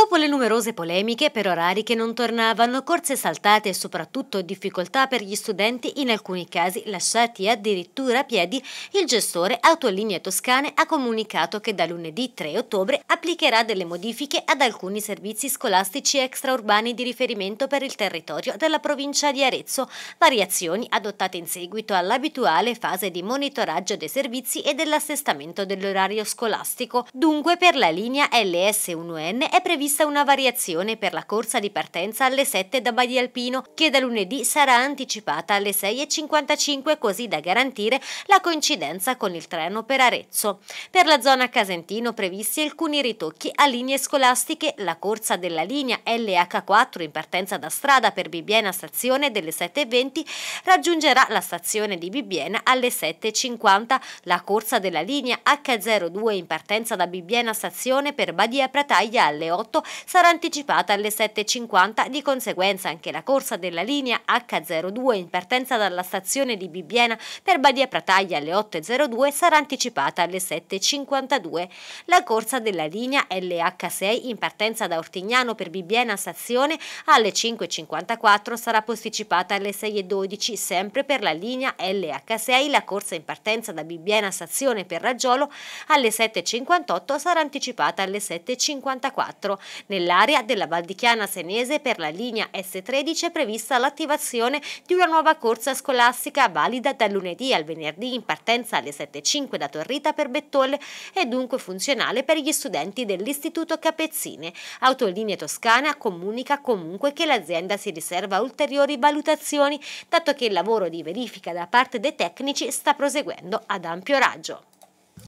Dopo le numerose polemiche per orari che non tornavano, corse saltate e soprattutto difficoltà per gli studenti, in alcuni casi lasciati addirittura a piedi, il gestore Autolinee Toscane ha comunicato che da lunedì 3 ottobre applicherà delle modifiche ad alcuni servizi scolastici extraurbani di riferimento per il territorio della provincia di Arezzo, variazioni adottate in seguito all'abituale fase di monitoraggio dei servizi e dell'assestamento dell'orario scolastico. Dunque per la linea LS1N è previsto prevista una variazione per la corsa di partenza alle 7 da Alpino, che da lunedì sarà anticipata alle 6.55 così da garantire la coincidenza con il treno per Arezzo. Per la zona Casentino previsti alcuni ritocchi a linee scolastiche, la corsa della linea LH4 in partenza da strada per Bibbiena stazione delle 7.20 raggiungerà la stazione di Bibbiena alle 7.50, la corsa della linea H02 in partenza da Bibbiena stazione per Badia Prataglia alle 8 minuto sarà anticipata alle 7.50, di conseguenza anche la corsa della linea H02 in partenza dalla stazione di Bibbiena per Badia Prataglia alle 8.02 sarà anticipata alle 7.52. La corsa della linea LH6 in partenza da Ortignano per Bibbiena stazione alle 5.54 sarà posticipata alle 6.12 sempre per la linea LH6. La corsa in partenza da Bibbiena stazione per Raggiolo alle 7.58 sarà anticipata alle 7.54. Nell'area della Valdichiana Senese per la linea S13 è prevista l'attivazione di una nuova corsa scolastica valida dal lunedì al venerdì in partenza alle 7.05 da Torrita per Bettolle e dunque funzionale per gli studenti dell'Istituto Capezzine. Autolinea Toscana comunica comunque che l'azienda si riserva ulteriori valutazioni, dato che il lavoro di verifica da parte dei tecnici sta proseguendo ad ampio raggio.